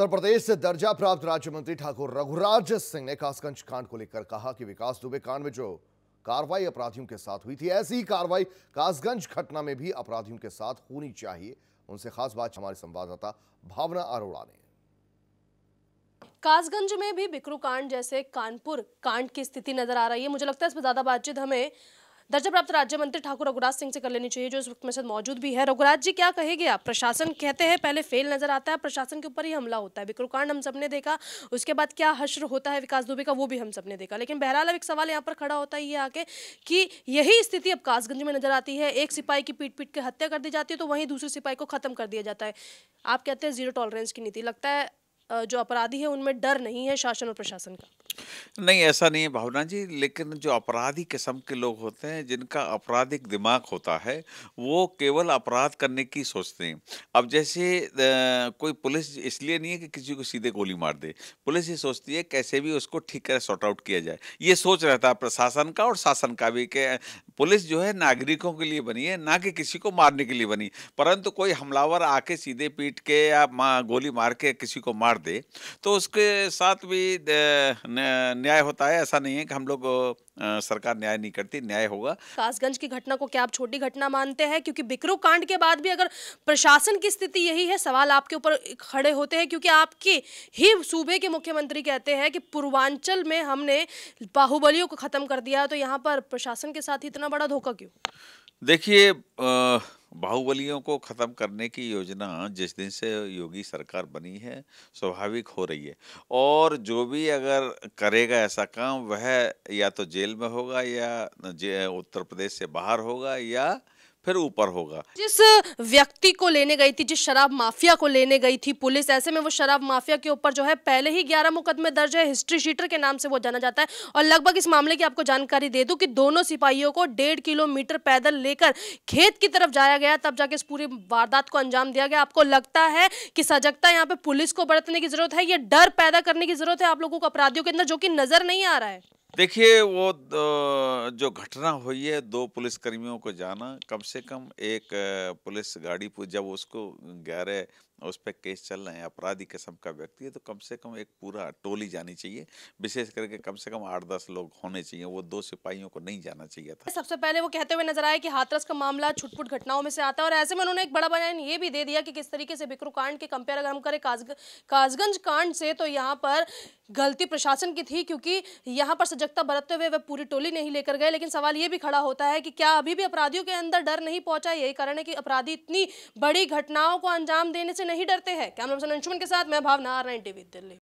उत्तर प्रदेश से दर्जा प्राप्त राज्य मंत्री ठाकुर रघुराज सिंह ने कासगंज कांड को लेकर कहा कि विकास दुबे कांड में जो कार्रवाई अपराधियों के साथ हुई थी ऐसी ही कार्रवाई कासगंज घटना में भी अपराधियों के साथ होनी चाहिए उनसे खास बात हमारे संवाददाता भावना अरोड़ा ने कासगंज में भी बिक्रू कांड जैसे कानपुर कांड की स्थिति नजर आ रही है मुझे लगता है इसमें ज्यादा बातचीत हमें दर्जा प्राप्त राज्य मंत्री ठाकुर रघुराज सिंह से कर लेनी चाहिए जो इस वक्त में मौजूद भी है रघुराज जी क्या कहेगे आप प्रशासन कहते हैं पहले फेल नजर आता है प्रशासन के ऊपर ही हमला होता है विक्रकांड हम सबने देखा उसके बाद क्या हश्र होता है विकास दुबे का वो भी हम सबने देखा लेकिन बहरहाल अब एक सवाल यहाँ पर खड़ा होता है ये आके कि यही स्थिति अब कासगंज में नजर आती है एक सिपाही की पीट पीट के हत्या कर दी जाती है तो वहीं दूसरे सिपाही को खत्म कर दिया जाता है आप कहते हैं जीरो टॉलरेंस की नीति लगता है जो अपराधी है उनमें डर नहीं है शासन और प्रशासन का नहीं ऐसा नहीं है भावना जी लेकिन जो अपराधी किस्म के लोग होते हैं जिनका आपराधिक दिमाग होता है वो केवल अपराध करने की सोचते हैं अब जैसे कोई पुलिस इसलिए नहीं है कि किसी को सीधे गोली मार दे पुलिस ये सोचती है कैसे भी उसको ठीक कर सॉर्ट आउट किया जाए ये सोच रहता है प्रशासन का और शासन का भी कि पुलिस जो है नागरिकों के लिए बनी है ना कि किसी को मारने के लिए बनी परंतु कोई हमलावर आके सीधे पीट के या गोली मार के किसी को मार दे तो उसके साथ भी न्याय होता है ऐसा नहीं है कि हम लोग सरकार न्याय नहीं करती न्याय होगा कासगंज की घटना को क्या आप छोटी घटना मानते हैं क्योंकि बिक्रो कांड के बाद भी अगर प्रशासन की स्थिति यही है सवाल आपके ऊपर खड़े होते हैं क्योंकि आपके ही सूबे के मुख्यमंत्री कहते हैं कि पूर्वांचल में हमने बाहुबलियों को खत्म कर दिया तो यहाँ पर प्रशासन के साथ इतना बड़ा धोखा क्यों देखिए बाहुबलियों को ख़त्म करने की योजना जिस दिन से योगी सरकार बनी है स्वाभाविक हो रही है और जो भी अगर करेगा ऐसा काम वह या तो जेल में होगा या उत्तर प्रदेश से बाहर होगा या फिर ऊपर होगा जिस व्यक्ति को लेने गई थी जिस शराब माफिया को लेने गई थी पुलिस ऐसे में वो शराब माफिया के ऊपर जो है पहले ही ग्यारह मुकदमे दर्ज है हिस्ट्री शीटर के नाम से वो जाना जाता है और लगभग इस मामले की आपको जानकारी दे दूं कि दोनों सिपाहियों को डेढ़ किलोमीटर पैदल लेकर खेत की तरफ जाया गया तब जाके इस पूरी वारदात को अंजाम दिया गया आपको लगता है कि सजगता यहाँ पे पुलिस को बरतने की जरूरत है ये डर पैदा करने की जरूरत है आप लोगों को अपराधियों के अंदर जो की नजर नहीं आ रहा है देखिए वो जो घटना हुई है दो पुलिसकर्मियों को जाना कम से कम एक पुलिस गाड़ी पर जब उसको ग्यारह उस पर केस चल रहे हैं अपराधी किस्म का व्यक्ति है तो कम से कम एक पूरा टोली जानी चाहिए विशेष करके कम से कम आठ दस लोग होने चाहिए वो दो सिपाहियों को नहीं जाना चाहिए था सबसे पहले वो कहते हुए नजर आया कि हाथरस का मामला छुटपुट घटनाओं में से आता है और ऐसे में उन्होंने एक बड़ा बयान ये भी दे दिया कि किस तरीके से बिक्रू कांड के कंपेयर अगर हम करें काजगंज कांड से तो यहाँ पर गलती प्रशासन की थी क्योंकि यहाँ पर सजगता बरतते हुए वह पूरी टोली नहीं लेकर गए लेकिन सवाल ये भी खड़ा होता है कि क्या अभी भी अपराधियों के अंदर डर नहीं पहुंचा यही कारण है कि अपराधी इतनी बड़ी घटनाओं को अंजाम देने से नहीं डरते हैं कैमरा पर्सन अंशुमन के साथ मैं Bhavna R nine TV Delhi